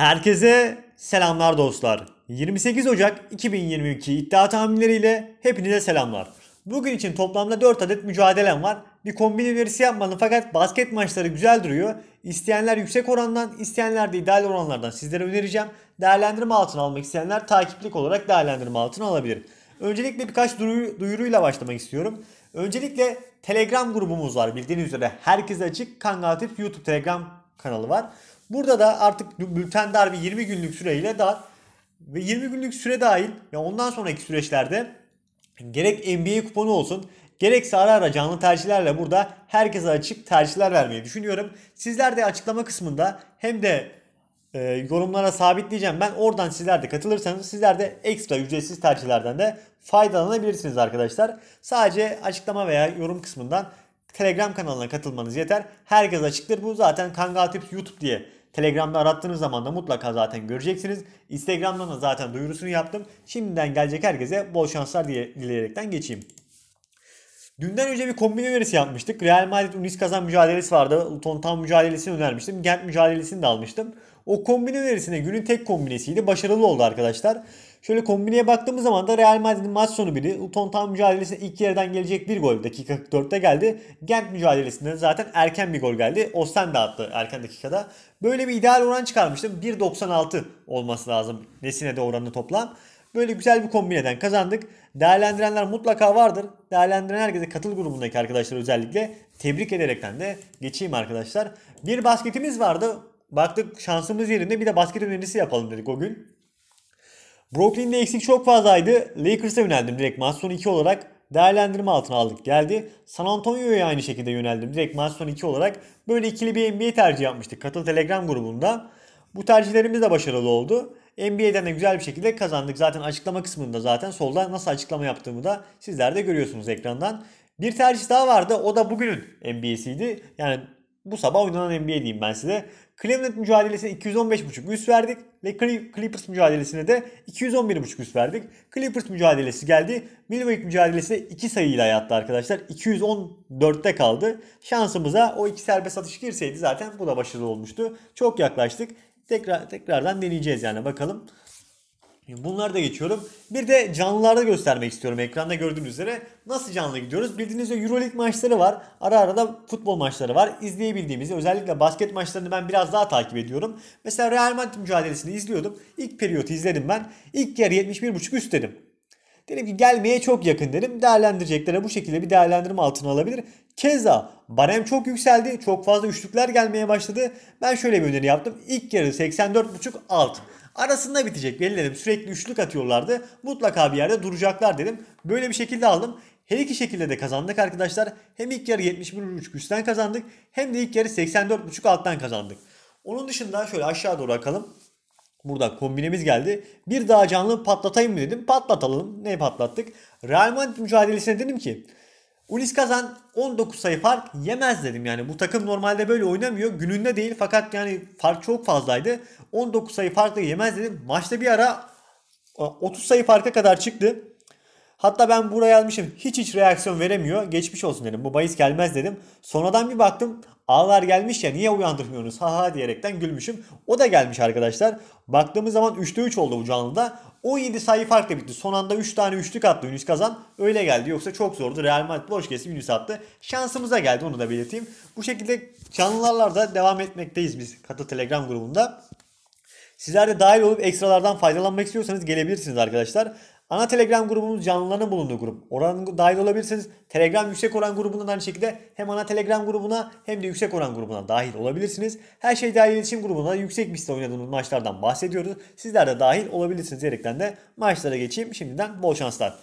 Herkese selamlar dostlar. 28 Ocak 2022 iddia tahminleriyle hepinize selamlar. Bugün için toplamda 4 adet mücadelem var. Bir kombin önerisi yapmadım fakat basket maçları güzel duruyor. İsteyenler yüksek orandan, isteyenler de ideal oranlardan sizlere önereceğim. Değerlendirme altına almak isteyenler takiplik olarak değerlendirme altına alabilir. Öncelikle birkaç duyuruyla başlamak istiyorum. Öncelikle Telegram grubumuz var. Bildiğiniz üzere herkese açık Kangal Tip YouTube Telegram kanalı var. Burada da artık bültender bir 20 günlük süreyle daha ve 20 günlük süre dahil ve ondan sonraki süreçlerde gerek NBA kuponu olsun gerekse ara ara canlı tercihlerle burada herkese açık tercihler vermeyi düşünüyorum. Sizler de açıklama kısmında hem de e, yorumlara sabitleyeceğim. Ben oradan sizler de katılırsanız sizler de ekstra ücretsiz tercihlerden de faydalanabilirsiniz arkadaşlar. Sadece açıklama veya yorum kısmından Telegram kanalına katılmanız yeter. Herkes açıktır. Bu zaten Kangal Tips YouTube diye Telegram'da arattığınız zaman da mutlaka zaten göreceksiniz. Instagram'dan da zaten duyurusunu yaptım. Şimdiden gelecek herkese bol şanslar diye, dileyerekten geçeyim. Dünden önce bir kombin önerisi yapmıştık. Real Madrid Unis kazan mücadelesi vardı. Tontan mücadelesini önermiştim. Gent mücadelesini de almıştım. O kombin önerisine günün tek kombinesiydi. Başarılı oldu arkadaşlar. Şöyle kombineye baktığımız zaman da Real Madrid'in maç sonu biri. Tontan mücadelesine ilk yerden gelecek bir gol dakika 44'te geldi. Gent mücadelesinde zaten erken bir gol geldi. Osten de attı erken dakikada. Böyle bir ideal oran çıkarmıştım. 1.96 olması lazım. Nesine de oranı toplam. Böyle güzel bir kombineden kazandık. Değerlendirenler mutlaka vardır. Değerlendiren herkese katıl grubundaki arkadaşlar özellikle tebrik ederekten de geçeyim arkadaşlar. Bir basketimiz vardı. Baktık şansımız yerinde bir de basket önerisi yapalım dedik o gün. Brooklyn'de eksik çok fazlaydı. Lakers'a yöneldim direkt maç sonu 2 olarak değerlendirme altına aldık geldi. San Antonio'ya aynı şekilde yöneldim. Direkt maç sonu 2 olarak böyle ikili bir NBA tercih yapmıştık Katıl Telegram grubunda. Bu tercihlerimiz de başarılı oldu. NBA'den de güzel bir şekilde kazandık. Zaten açıklama kısmında zaten solda nasıl açıklama yaptığımı da sizler de görüyorsunuz ekrandan. Bir tercih daha vardı. O da bugünün NBA'siydi. Yani bu sabah oynanan NBA diyeyim ben size. Cleveland mücadelesine 215.5 üst verdik ve Clippers mücadelesine de 211.5 üst verdik. Clippers mücadelesi geldi. Milwaukee mücadelesi iki sayıyla yattı arkadaşlar. 214'te kaldı. Şansımıza o iki serbest atış girseydi zaten bu da başarılı olmuştu. Çok yaklaştık tekrar tekrardan deneyeceğiz yani bakalım. Bunlar da geçiyorum. Bir de canlılarda göstermek istiyorum. Ekranda gördüğünüz üzere nasıl canlı gidiyoruz? Bildiğiniz üzere Euroleague maçları var. Ara ara da futbol maçları var. İzleyebildiğimiz özellikle basket maçlarını ben biraz daha takip ediyorum. Mesela Real Madrid mücadelesini izliyordum. İlk periyotu izledim ben. İlk yarı 71.5 üst dedim. Derim ki gelmeye çok yakın dedim. Değerlendireceklere bu şekilde bir değerlendirme altına alabilir. Keza barem çok yükseldi. Çok fazla üçlükler gelmeye başladı. Ben şöyle bir öneri yaptım. İlk yarı 84.5 alt. Arasında bitecek belli dedim. Sürekli üçlük atıyorlardı. Mutlaka bir yerde duracaklar dedim. Böyle bir şekilde aldım. Her iki şekilde de kazandık arkadaşlar. Hem ilk yarı 71.5 üstten kazandık. Hem de ilk yarı 84.5 alttan kazandık. Onun dışında şöyle aşağı doğru bakalım. Burada kombinemiz geldi. Bir daha canlı patlatayım mı dedim. Patlatalım. Ne patlattık? Real Madrid mücadelesine dedim ki Ulis Kazan 19 sayı fark yemez dedim. Yani bu takım normalde böyle oynamıyor. Gününde değil fakat yani fark çok fazlaydı. 19 sayı farkla yemez dedim. Maçta bir ara 30 e, sayı farka kadar çıktı. Hatta ben buraya almışım hiç hiç reaksiyon veremiyor. Geçmiş olsun dedim. Bu bahis gelmez dedim. Sonradan bir baktım Ağlar gelmiş ya niye uyandırmıyorsunuz ha ha diyerekten gülmüşüm. O da gelmiş arkadaşlar. Baktığımız zaman 3'te 3 oldu bu canlıda. 17 sayı farkla bitti. Son anda 3 tane üçlük attı Yunus Kazan. Öyle geldi. Yoksa çok zordu. Real Madrid boş kesim Yunus attı. Şansımıza geldi onu da belirteyim. Bu şekilde canlılarla da devam etmekteyiz biz Katıl Telegram grubunda. Sizler de dahil olup ekstralardan faydalanmak istiyorsanız gelebilirsiniz arkadaşlar. Ana Telegram grubumuz canlılarına bulunduğu grup. Oran dahil olabilirsiniz. Telegram yüksek oran grubundan aynı şekilde hem ana Telegram grubuna hem de yüksek oran grubuna dahil olabilirsiniz. Her şey dahil iletişim grubuna yüksek pistte oynadığımız maçlardan bahsediyoruz. Sizler de dahil olabilirsiniz diyerekten de maçlara geçeyim. Şimdiden bol şanslar.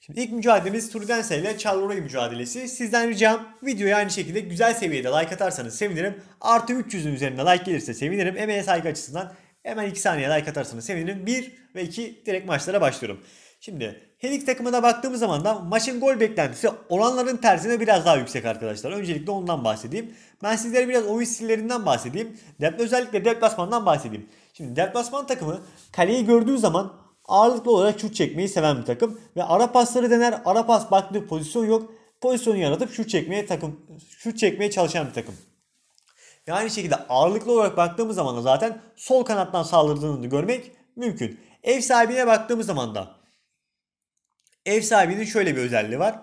Şimdi ilk mücadelemiz Trudense ile Charleroi mücadelesi. Sizden ricam videoya aynı şekilde güzel seviyede like atarsanız sevinirim. Artı 300'ün üzerinde like gelirse sevinirim. Emeğe saygı açısından Hemen 2 saniye like atarsanız sevinirim. 1 ve 2 direkt maçlara başlıyorum. Şimdi Henik takımına baktığımız zaman da maçın gol beklentisi olanların tersine biraz daha yüksek arkadaşlar. Öncelikle ondan bahsedeyim. Ben sizlere biraz oyun stillerinden bahsedeyim. Dep özellikle deplasmandan bahsedeyim. Şimdi deplasman takımı kaleyi gördüğü zaman ağırlıklı olarak şut çekmeyi seven bir takım. Ve ara pasları dener. Ara pas baktığı pozisyon yok. Pozisyonu yaratıp şut çekmeye takım şut çekmeye çalışan bir takım. Ve aynı şekilde ağırlıklı olarak baktığımız zaman da zaten sol kanattan saldırdığını da görmek mümkün. Ev sahibine baktığımız zaman da ev sahibinin şöyle bir özelliği var.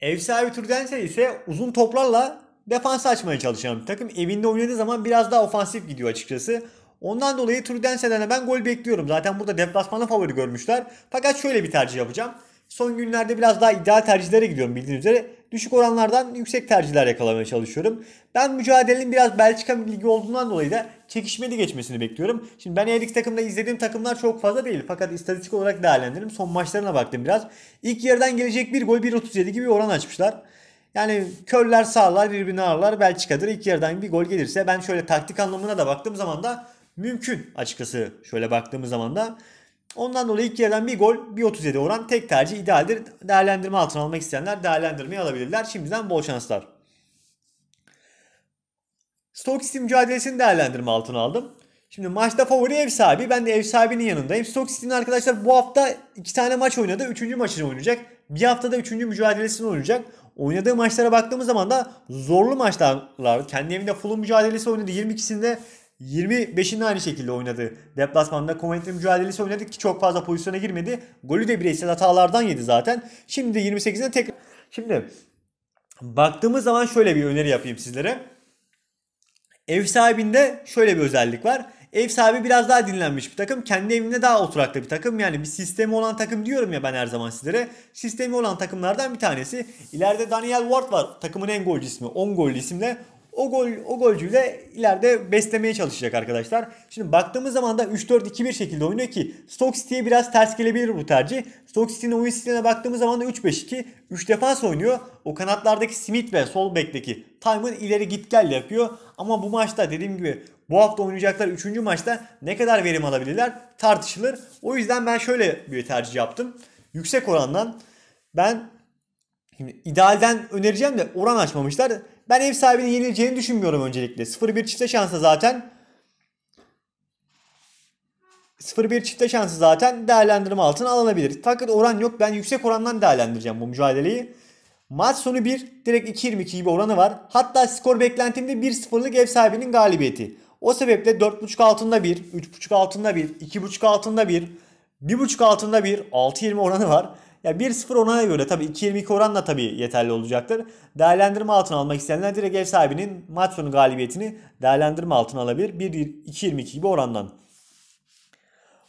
Ev sahibi Turdense ise uzun toplarla defans açmaya çalışan bir takım. Evinde oynadığı zaman biraz daha ofansif gidiyor açıkçası. Ondan dolayı Trudense'den ben gol bekliyorum. Zaten burada deplasmanı favori görmüşler. Fakat şöyle bir tercih yapacağım. Son günlerde biraz daha ideal tercihlere gidiyorum bildiğiniz üzere. Düşük oranlardan yüksek tercihler yakalamaya çalışıyorum. Ben mücadelenin biraz Belçika ligi olduğundan dolayı da çekişmeli geçmesini bekliyorum. Şimdi ben Erik takımda izlediğim takımlar çok fazla değil. Fakat istatistik olarak değerlendirdim. Son maçlarına baktım biraz. İlk yarıdan gelecek bir gol 1.37 gibi oran açmışlar. Yani köller sağlar birbirini ağırlar. Belçika'dır. İlk yarıdan bir gol gelirse ben şöyle taktik anlamına da baktığım zaman da mümkün açıkçası şöyle baktığımız zaman da Ondan dolayı ilk yerden bir gol bir 37 oran tek tercih idealdir. Değerlendirme altına almak isteyenler değerlendirmeyi alabilirler. Şimdiden bol şanslar. Stoke City mücadelesini değerlendirme altına aldım. Şimdi maçta favori ev sahibi. Ben de ev sahibinin yanındayım. Stoke City'nin arkadaşlar bu hafta iki tane maç oynadı. Üçüncü maçını oynayacak. Bir haftada üçüncü mücadelesini oynayacak. Oynadığı maçlara baktığımız zaman da zorlu maçlar. Kendi evinde Fulham mücadelesi oynadı. 22'sinde 25'inde aynı şekilde oynadı. Deplasmanda Coventry mücadelesi oynadık ki çok fazla pozisyona girmedi. Golü de bireysel hatalardan yedi zaten. Şimdi 28'inde tekrar... Şimdi baktığımız zaman şöyle bir öneri yapayım sizlere. Ev sahibinde şöyle bir özellik var. Ev sahibi biraz daha dinlenmiş bir takım. Kendi evinde daha oturaklı bir takım. Yani bir sistemi olan takım diyorum ya ben her zaman sizlere. Sistemi olan takımlardan bir tanesi. İleride Daniel Ward var. Takımın en golcü ismi. 10 gollü isimle o gol o golcüyle ileride beslemeye çalışacak arkadaşlar. Şimdi baktığımız zaman da 3-4-2-1 şekilde oynuyor ki Stoke City'ye biraz ters gelebilir bu tercih. Stoke City'nin oyun stiline baktığımız zaman da 3-5-2 3 defa oynuyor. O kanatlardaki Smith ve sol bekteki Time'ın ileri git gel yapıyor. Ama bu maçta dediğim gibi bu hafta oynayacaklar 3. maçta ne kadar verim alabilirler tartışılır. O yüzden ben şöyle bir tercih yaptım. Yüksek orandan ben Şimdi idealden önereceğim de oran açmamışlar. Ben ev sahibinin yenileceğini düşünmüyorum öncelikle. 0-1 çifte şansı zaten 0-1 çifte şansı zaten değerlendirme altına alınabilir. Fakat oran yok. Ben yüksek orandan değerlendireceğim bu mücadeleyi. Maç sonu 1, direkt 2-22 gibi oranı var. Hatta skor beklentimde 1-0'lık ev sahibinin galibiyeti. O sebeple 4.5 altında 1, 3.5 altında 1, 2.5 altında 1, 1.5 altında 1, 6.20 oranı var. Ya 1-0 ona göre tabii 2-22 oranla tabii yeterli olacaktır. Değerlendirme altına almak isteyenler direkt ev sahibinin maç sonu galibiyetini değerlendirme altına alabilir. 1-2-22 gibi orandan.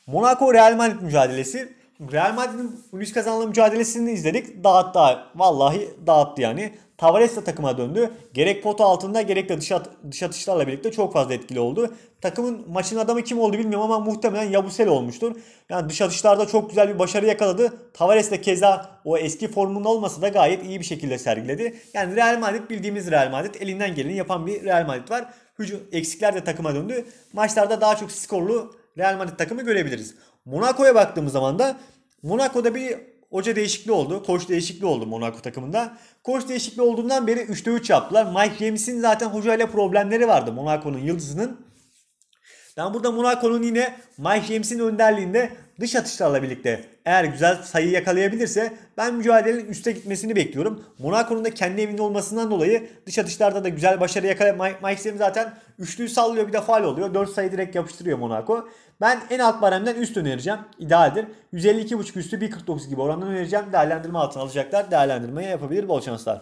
Monaco Real Madrid mücadelesi. Real Madrid'in Luis Kazan'la mücadelesini izledik. Dağıttı. Vallahi dağıttı yani. Tavares de takıma döndü. Gerek potu altında gerek de dış, at, dış atışlarla birlikte çok fazla etkili oldu. Takımın maçın adamı kim oldu bilmiyorum ama muhtemelen Yabusel olmuştur. Yani dış atışlarda çok güzel bir başarı yakaladı. Tavares de keza o eski formunda olmasa da gayet iyi bir şekilde sergiledi. Yani Real Madrid bildiğimiz Real Madrid elinden geleni yapan bir Real Madrid var. Hücum eksikler de takıma döndü. Maçlarda daha çok skorlu Real Madrid takımı görebiliriz. Monaco'ya baktığımız zaman da Monaco'da bir hoca değişikliği oldu. Koç değişikliği oldu Monaco takımında. Koç değişikliği olduğundan beri 3'te 3 yaptılar. Mike James'in zaten hocayla problemleri vardı Monaco'nun yıldızının. Ben burada Monaco'nun yine Mike James'in önderliğinde dış atışlarla birlikte eğer güzel sayı yakalayabilirse ben mücadelenin üste gitmesini bekliyorum. Monaco'nun da kendi evinde olmasından dolayı dış atışlarda da güzel başarı yakalay Mike, Mike James zaten üçlüyü sallıyor bir de faal oluyor. 4 sayı direkt yapıştırıyor Monaco. Ben en alt baremden üst önereceğim. İdealdir. 152.5 üstü 1.49 gibi orandan önereceğim. Değerlendirme altına alacaklar. Değerlendirmeye yapabilir bol şanslar.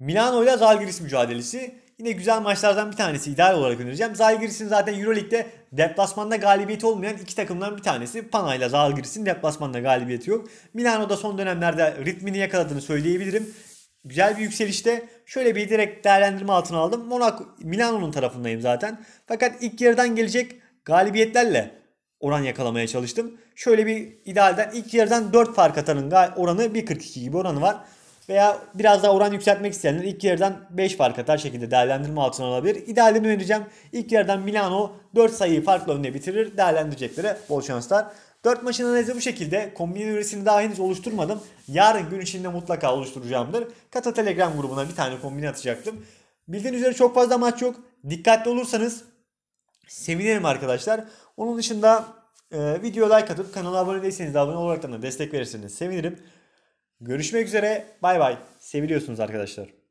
Milano ile Zalgiris mücadelesi. Yine güzel maçlardan bir tanesi ideal olarak önereceğim. Zalgiris'in zaten Euroleague'de deplasmanda galibiyeti olmayan iki takımdan bir tanesi. Panayla Zalgiris'in deplasmanda galibiyeti yok. Milano'da son dönemlerde ritmini yakaladığını söyleyebilirim. Güzel bir yükselişte şöyle bir direkt değerlendirme altına aldım. Monaco, Milano'nun tarafındayım zaten. Fakat ilk yarıdan gelecek galibiyetlerle oran yakalamaya çalıştım. Şöyle bir idealden ilk yarıdan 4 fark atanın oranı 1.42 gibi oranı var veya biraz daha oran yükseltmek isteyenler ilk yarıdan 5 fark atar şekilde değerlendirme altına alabilir. İdealde önereceğim. İlk yarıdan Milano 4 sayıyı farklı önüne bitirir. Değerlendireceklere bol şanslar. 4 maçın analizi bu şekilde. Kombin üyesini daha henüz oluşturmadım. Yarın gün içinde mutlaka oluşturacağımdır. Kata Telegram grubuna bir tane kombin atacaktım. Bildiğiniz üzere çok fazla maç yok. Dikkatli olursanız sevinirim arkadaşlar. Onun dışında e, video like atıp kanala abone değilseniz de abone olarak da destek verirseniz sevinirim. Görüşmek üzere. Bay bay. Seviliyorsunuz arkadaşlar.